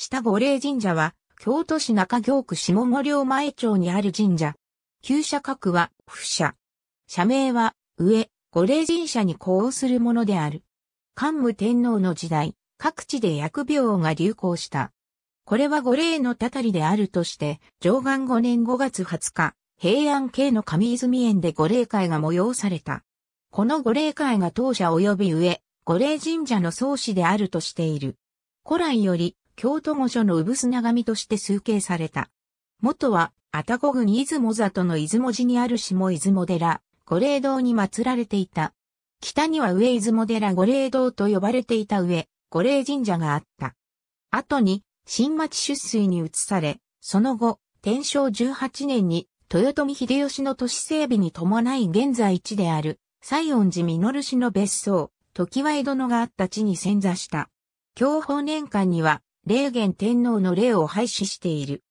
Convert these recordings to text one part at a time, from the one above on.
下五霊神社は、京都市中京区下五両前町にある神社。旧社格は、不社。社名は、上、五霊神社に呼応するものである。桓武天皇の時代、各地で薬病が流行した。これは五霊のたたりであるとして、上岸5年5月20日、平安系の上泉園で五霊会が催された。この五霊会が当社及び上、五霊神社の創始であるとしている。古来より、京都御所の産長神として崇敬された。元は、愛宕郡出雲里の出雲寺にある下出雲寺、御霊堂に祀られていた。北には上出雲寺御霊堂と呼ばれていた上、御霊神社があった。後に、新町出水に移され、その後、天正18年に、豊臣秀吉の都市整備に伴い現在地である、西園寺実氏の別荘、時和江殿があった地に潜座した。享保年間には、霊元天皇の霊を廃止している。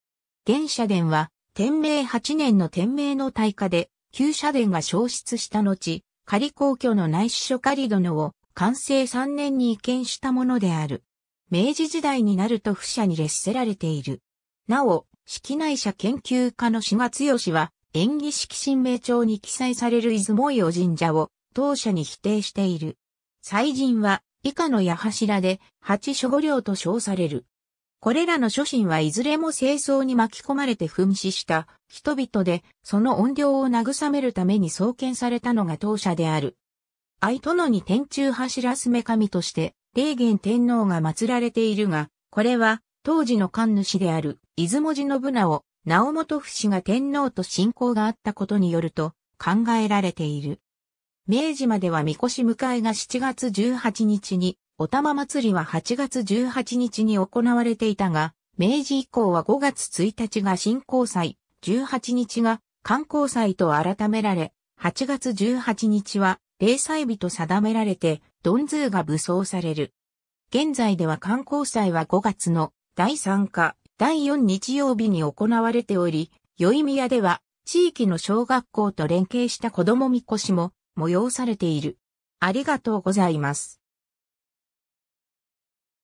現社殿は、天明8年の天明の大火で、旧社殿が消失した後、仮皇居の内首書仮殿を、完成3年に移転したものである。明治時代になると不社に列せられている。なお、式内社研究家の志賀剛は、演技式神明帳に記載される出雲洋神社を、当社に否定している。祭神は、以下の矢柱で、八諸五両と称される。これらの諸神はいずれも清掃に巻き込まれて噴死した人々で、その怨霊を慰めるために創建されたのが当社である。愛殿に天中柱すめ神として、霊元天皇が祀られているが、これは当時の神主である出雲寺信直、直本不氏が天皇と信仰があったことによると考えられている。明治までは神輿迎えが7月18日にお玉祭りは8月18日に行われていたが、明治以降は5月1日が新興祭、18日が観光祭と改められ、8月18日は例祭日と定められて、ドンズーが武装される。現在では観光祭は5月の第3課、第4日曜日に行われており、宵宮では地域の小学校と連携した子供みこしも催されている。ありがとうございます。